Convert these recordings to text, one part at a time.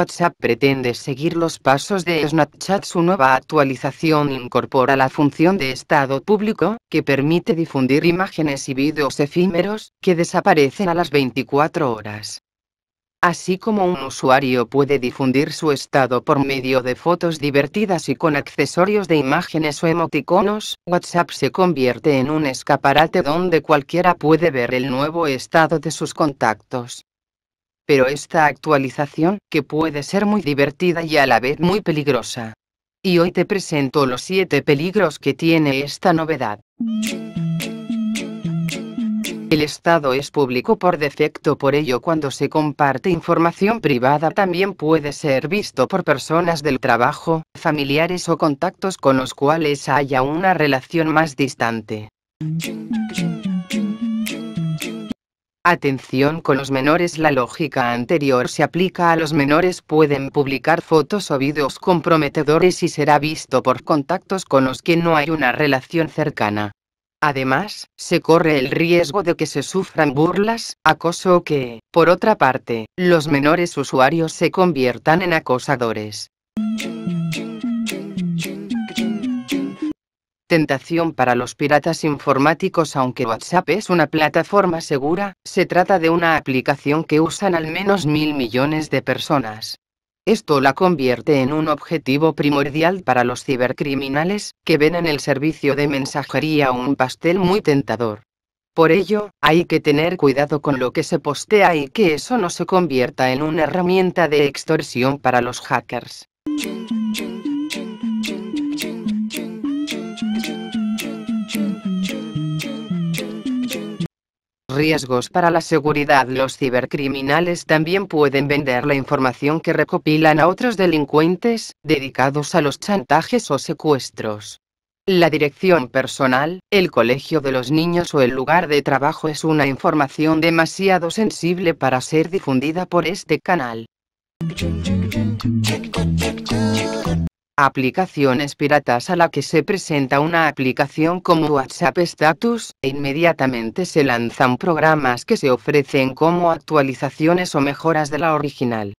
WhatsApp pretende seguir los pasos de Snapchat. Su nueva actualización incorpora la función de estado público, que permite difundir imágenes y vídeos efímeros, que desaparecen a las 24 horas. Así como un usuario puede difundir su estado por medio de fotos divertidas y con accesorios de imágenes o emoticonos, WhatsApp se convierte en un escaparate donde cualquiera puede ver el nuevo estado de sus contactos pero esta actualización que puede ser muy divertida y a la vez muy peligrosa. Y hoy te presento los 7 peligros que tiene esta novedad. El estado es público por defecto, por ello cuando se comparte información privada también puede ser visto por personas del trabajo, familiares o contactos con los cuales haya una relación más distante. Atención con los menores La lógica anterior se aplica a los menores pueden publicar fotos o vídeos comprometedores y será visto por contactos con los que no hay una relación cercana. Además, se corre el riesgo de que se sufran burlas, acoso o que, por otra parte, los menores usuarios se conviertan en acosadores. Tentación para los piratas informáticos Aunque WhatsApp es una plataforma segura, se trata de una aplicación que usan al menos mil millones de personas. Esto la convierte en un objetivo primordial para los cibercriminales, que ven en el servicio de mensajería un pastel muy tentador. Por ello, hay que tener cuidado con lo que se postea y que eso no se convierta en una herramienta de extorsión para los hackers. riesgos para la seguridad. Los cibercriminales también pueden vender la información que recopilan a otros delincuentes, dedicados a los chantajes o secuestros. La dirección personal, el colegio de los niños o el lugar de trabajo es una información demasiado sensible para ser difundida por este canal aplicaciones piratas a la que se presenta una aplicación como WhatsApp Status, e inmediatamente se lanzan programas que se ofrecen como actualizaciones o mejoras de la original.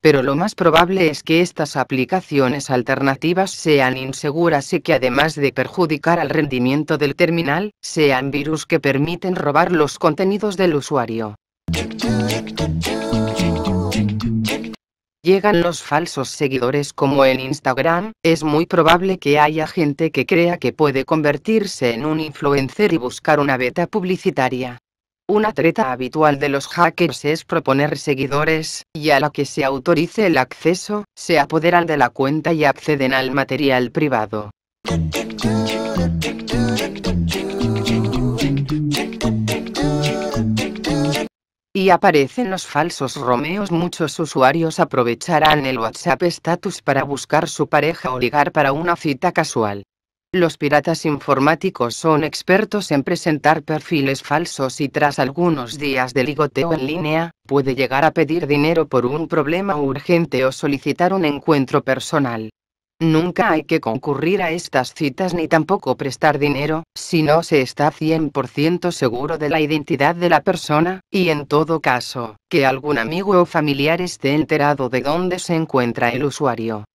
Pero lo más probable es que estas aplicaciones alternativas sean inseguras y que además de perjudicar al rendimiento del terminal, sean virus que permiten robar los contenidos del usuario llegan los falsos seguidores como en Instagram, es muy probable que haya gente que crea que puede convertirse en un influencer y buscar una beta publicitaria. Una treta habitual de los hackers es proponer seguidores, y a la que se autorice el acceso, se apoderan de la cuenta y acceden al material privado. y aparecen los falsos romeos. Muchos usuarios aprovecharán el WhatsApp status para buscar su pareja o ligar para una cita casual. Los piratas informáticos son expertos en presentar perfiles falsos y tras algunos días de ligoteo en línea, puede llegar a pedir dinero por un problema urgente o solicitar un encuentro personal. Nunca hay que concurrir a estas citas ni tampoco prestar dinero, si no se está 100% seguro de la identidad de la persona, y en todo caso, que algún amigo o familiar esté enterado de dónde se encuentra el usuario.